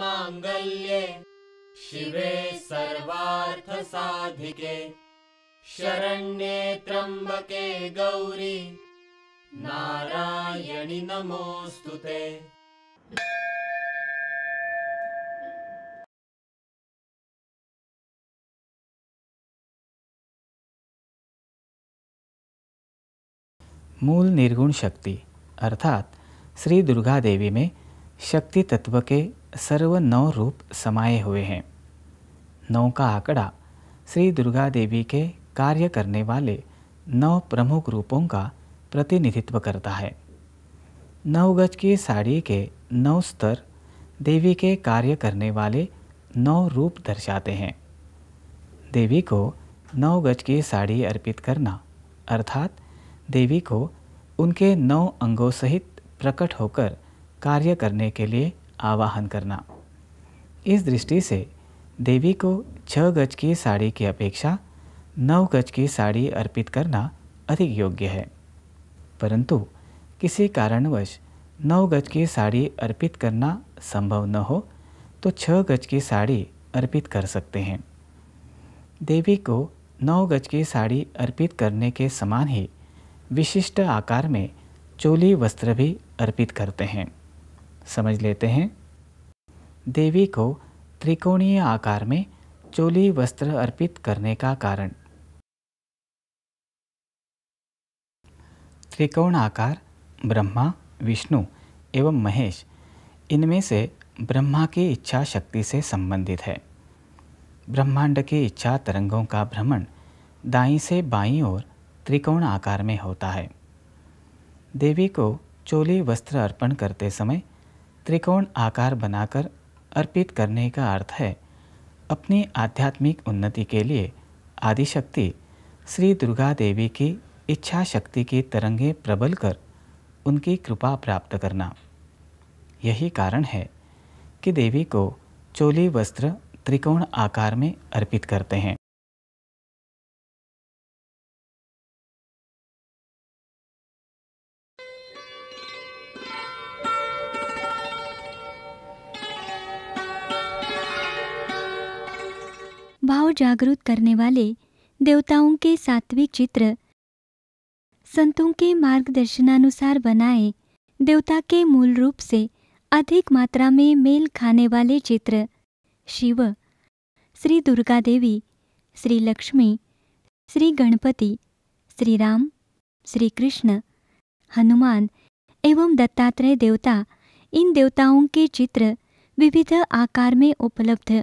मांगल्ये शिवे साधिके शरण्ये त्र्यंबके गौरी नारायणी नमोस्तुते मूल निर्गुण शक्ति अर्थात श्री दुर्गा देवी में शक्ति तत्व के सर्व नौ रूप समाये हुए हैं नौ का आंकड़ा श्री दुर्गा देवी के कार्य करने वाले नौ प्रमुख रूपों का प्रतिनिधित्व करता है नौ गज की साड़ी के नौ स्तर देवी के कार्य करने वाले नौ रूप दर्शाते हैं देवी को नौ गज की साड़ी अर्पित करना अर्थात देवी को उनके नौ अंगों सहित प्रकट होकर कार्य करने के लिए आवाहन करना इस दृष्टि से देवी को छः गज की साड़ी की अपेक्षा नौ गज की साड़ी अर्पित करना अधिक योग्य है परंतु किसी कारणवश नौ गज की साड़ी अर्पित करना संभव न हो तो छः गज की साड़ी अर्पित कर सकते हैं देवी को नौ गज की साड़ी अर्पित करने के समान ही विशिष्ट आकार में चोली वस्त्र भी अर्पित करते हैं समझ लेते हैं देवी को त्रिकोणीय आकार में चोली वस्त्र अर्पित करने का कारण त्रिकोण आकार ब्रह्मा विष्णु एवं महेश इनमें से ब्रह्मा की इच्छा शक्ति से संबंधित है ब्रह्मांड की इच्छा तरंगों का भ्रमण दाई से बाई ओर त्रिकोण आकार में होता है देवी को चोली वस्त्र अर्पण करते समय त्रिकोण आकार बनाकर अर्पित करने का अर्थ है अपनी आध्यात्मिक उन्नति के लिए आदिशक्ति श्री दुर्गा देवी की इच्छा शक्ति की तरंगे प्रबल कर उनकी कृपा प्राप्त करना यही कारण है कि देवी को चोली वस्त्र त्रिकोण आकार में अर्पित करते हैं जागृत करने वाले देवताओं के सात्विक चित्र संतों के मार्गदर्शनानुसार बनाए देवता के मूल रूप से अधिक मात्रा में मेल खाने वाले चित्र शिव श्री दुर्गा देवी श्री लक्ष्मी श्री गणपति श्री राम श्री कृष्ण हनुमान एवं दत्तात्रेय देवता इन देवताओं के चित्र विविध आकार में उपलब्ध